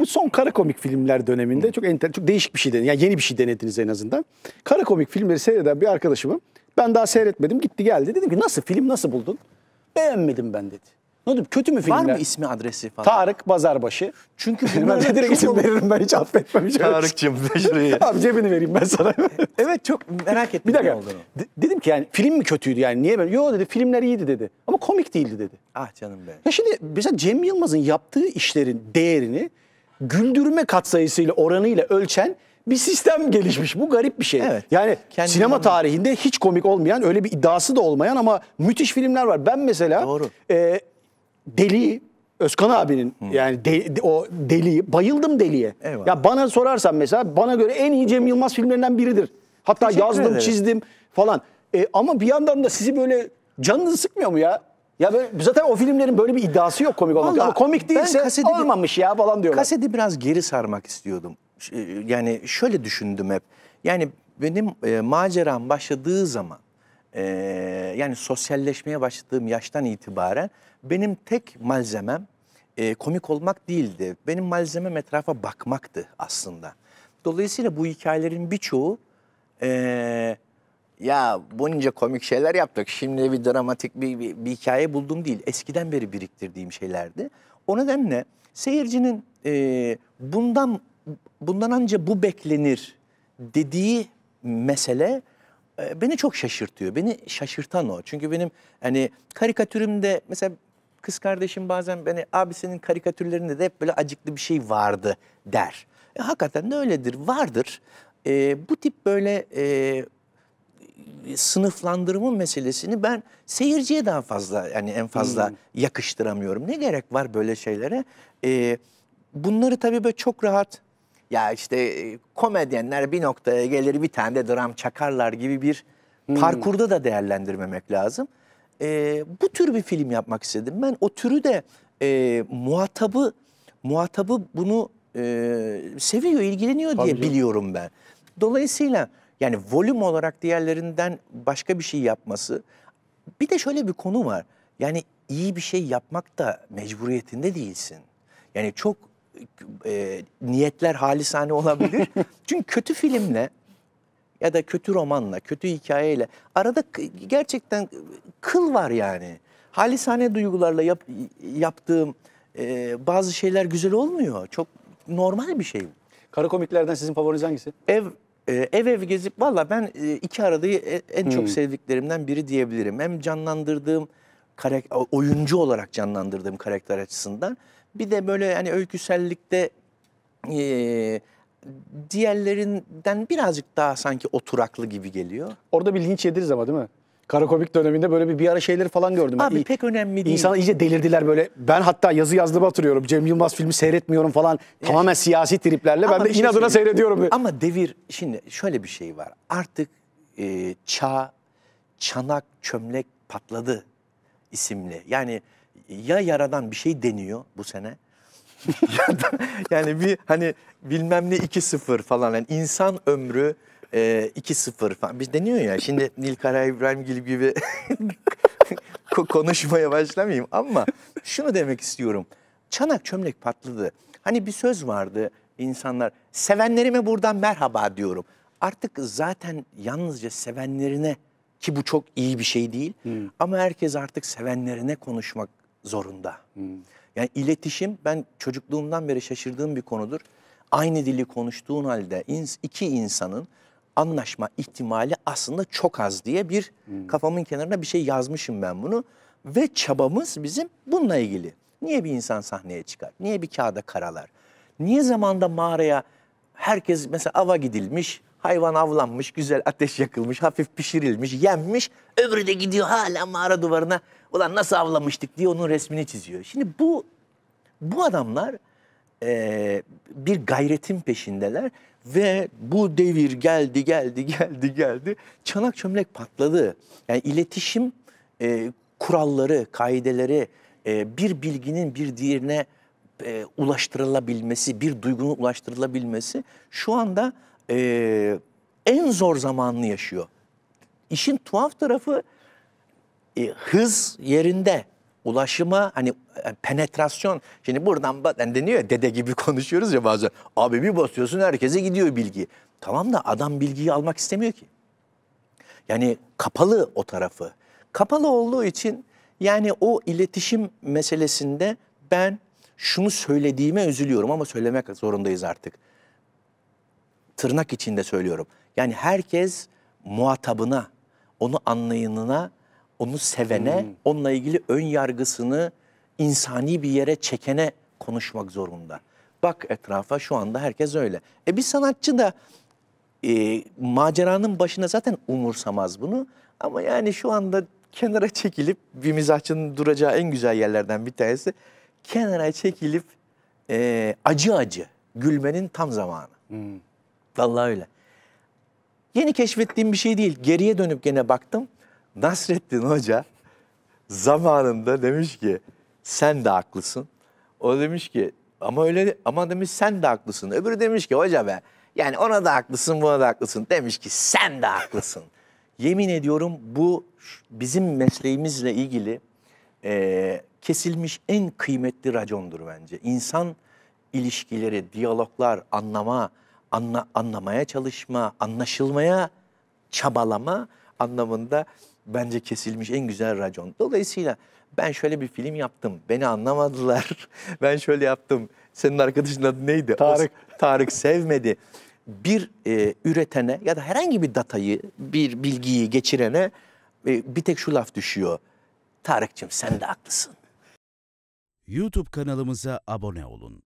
bu son kara komik filmler döneminde Hı. çok enter, çok değişik bir şey denediniz. Yani yeni bir şey denediniz en azından. Kara komik filmleri seyreden bir arkadaşımım, ben daha seyretmedim gitti geldi. Dedim ki nasıl film nasıl buldun? Beğenmedim ben dedi. Ne oldu? Kötü mü filmler? Var mı ismi adresi falan? Tarık Bazarbaşı. Çünkü ben de direkt isim veririm ben hiç affetmem. Şey. Tarık'cığım şurayı. Abi cebini vereyim ben sana. evet çok merak ettim. Bir dakika. De- dedim ki yani film mi kötüydü yani niye ben? Yo dedi filmler iyiydi dedi. Ama komik değildi dedi. Ah canım be. Ya şimdi mesela Cem Yılmaz'ın yaptığı işlerin değerini güldürme katsayısıyla oranıyla ölçen bir sistem gelişmiş. Bu garip bir şey. Evet. Yani sinema anladım. tarihinde hiç komik olmayan, öyle bir iddiası da olmayan ama müthiş filmler var. Ben mesela Doğru. E, Deli Özkan abinin Hı. yani de, de, o deli bayıldım deliye. Eyvallah. Ya bana sorarsan mesela bana göre en iyi Cem Yılmaz filmlerinden biridir. Hatta Teşekkür yazdım, ederim. çizdim falan. E, ama bir yandan da sizi böyle canınızı sıkmıyor mu ya? Ya böyle, zaten o filmlerin böyle bir iddiası yok komik olmak. Ama komik değilse ben kaseti, olmamış ya falan diyorlar. Kaseti biraz geri sarmak istiyordum. E, yani şöyle düşündüm hep. Yani benim e, maceram başladığı zaman e, yani sosyalleşmeye başladığım yaştan itibaren benim tek malzemem e, komik olmak değildi. Benim malzemem etrafa bakmaktı aslında. Dolayısıyla bu hikayelerin birçoğu e, ya bunca komik şeyler yaptık. Şimdi bir dramatik bir, bir, bir hikaye buldum değil. Eskiden beri biriktirdiğim şeylerdi. O nedenle seyircinin e, bundan bundan anca bu beklenir dediği mesele e, beni çok şaşırtıyor. Beni şaşırtan o. Çünkü benim hani karikatürümde mesela kız kardeşim bazen beni abisinin karikatürlerinde de hep böyle acıklı bir şey vardı der. E, hakikaten de öyledir, vardır. E, bu tip böyle e, sınıflandırma meselesini ben seyirciye daha fazla yani en fazla hmm. yakıştıramıyorum. Ne gerek var böyle şeylere? Ee, bunları tabii böyle çok rahat ya işte e, komedyenler bir noktaya gelir bir tane de dram çakarlar gibi bir hmm. parkurda da değerlendirmemek lazım. Ee, bu tür bir film yapmak istedim. Ben o türü de e, muhatabı muhatabı bunu e, seviyor, ilgileniyor Tabii diye canım. biliyorum ben. Dolayısıyla yani volüm olarak diğerlerinden başka bir şey yapması. Bir de şöyle bir konu var. Yani iyi bir şey yapmak da mecburiyetinde değilsin. Yani çok e, niyetler halisane olabilir. Çünkü kötü filmle ya da kötü romanla, kötü hikayeyle arada gerçekten kıl var yani. Halisane duygularla yap, yaptığım e, bazı şeyler güzel olmuyor. Çok normal bir şey bu. Kara komiklerden sizin favoriniz hangisi? Ev ee, ev ev gezip valla ben e, iki aradayı e, en hmm. çok sevdiklerimden biri diyebilirim. Hem canlandırdığım karakter, oyuncu olarak canlandırdığım karakter açısından bir de böyle hani öyküsellikte e, diğerlerinden birazcık daha sanki oturaklı gibi geliyor. Orada bir linç yediriz ama değil mi? Karakomik döneminde böyle bir, bir ara şeyleri falan gördüm. Abi ben, pek önemli değil. İnsanlar iyice delirdiler böyle. Ben hatta yazı yazdığımı hatırlıyorum. Cem Yılmaz filmi seyretmiyorum falan. Ya. Tamamen şey- siyasi triplerle. Ama ben de şey inadına seyrediyorum. Ama devir şimdi şöyle bir şey var. Artık e, çağ, çanak, çömlek patladı isimli. Yani ya yaradan bir şey deniyor bu sene. yani bir hani bilmem ne 2-0 falan yani insan ömrü e, ee, 2-0 falan. Biz deniyor ya şimdi Nil Nilkara İbrahimgil gibi konuşmaya başlamayayım ama şunu demek istiyorum. Çanak çömlek patladı. Hani bir söz vardı insanlar sevenlerime buradan merhaba diyorum. Artık zaten yalnızca sevenlerine ki bu çok iyi bir şey değil hmm. ama herkes artık sevenlerine konuşmak zorunda. Hmm. Yani iletişim ben çocukluğumdan beri şaşırdığım bir konudur. Aynı dili konuştuğun halde iki insanın anlaşma ihtimali aslında çok az diye bir hmm. kafamın kenarına bir şey yazmışım ben bunu. Ve çabamız bizim bununla ilgili. Niye bir insan sahneye çıkar? Niye bir kağıda karalar? Niye zamanda mağaraya herkes mesela ava gidilmiş, hayvan avlanmış, güzel ateş yakılmış, hafif pişirilmiş, yenmiş. Öbürü de gidiyor hala mağara duvarına ulan nasıl avlamıştık diye onun resmini çiziyor. Şimdi bu bu adamlar e, bir gayretin peşindeler ve bu devir geldi geldi geldi geldi çanak çömlek patladı. Yani iletişim e, kuralları, kaideleri e, bir bilginin bir diğerine e, ulaştırılabilmesi, bir duygunun ulaştırılabilmesi şu anda e, en zor zamanını yaşıyor. İşin tuhaf tarafı e, hız yerinde ulaşıma hani e, penetrasyon. Şimdi buradan yani deniyor ya dede gibi konuşuyoruz ya bazen. Abi bir basıyorsun herkese gidiyor bilgi. Tamam da adam bilgiyi almak istemiyor ki. Yani kapalı o tarafı. Kapalı olduğu için yani o iletişim meselesinde ben şunu söylediğime üzülüyorum ama söylemek zorundayız artık. Tırnak içinde söylüyorum. Yani herkes muhatabına, onu anlayanına onu sevene, hmm. onunla ilgili ön yargısını insani bir yere çekene konuşmak zorunda. Bak etrafa şu anda herkes öyle. E bir sanatçı da e, maceranın başına zaten umursamaz bunu. Ama yani şu anda kenara çekilip bir mizahçının duracağı en güzel yerlerden bir tanesi. Kenara çekilip e, acı acı gülmenin tam zamanı. Hmm. Vallahi öyle. Yeni keşfettiğim bir şey değil. Geriye dönüp gene baktım. Nasrettin Hoca zamanında demiş ki sen de haklısın. O demiş ki ama öyle ama demiş sen de haklısın. Öbürü demiş ki hoca be yani ona da haklısın buna da haklısın. Demiş ki sen de haklısın. Yemin ediyorum bu bizim mesleğimizle ilgili e, kesilmiş en kıymetli racondur bence. İnsan ilişkileri, diyaloglar, anlama, anla, anlamaya çalışma, anlaşılmaya çabalama anlamında bence kesilmiş en güzel racon. Dolayısıyla ben şöyle bir film yaptım. Beni anlamadılar. ben şöyle yaptım. Senin arkadaşın adı neydi? Tarık. O, Tarık sevmedi. Bir e, üretene ya da herhangi bir datayı, bir bilgiyi geçirene e, bir tek şu laf düşüyor. Tarık'cığım sen de haklısın. YouTube kanalımıza abone olun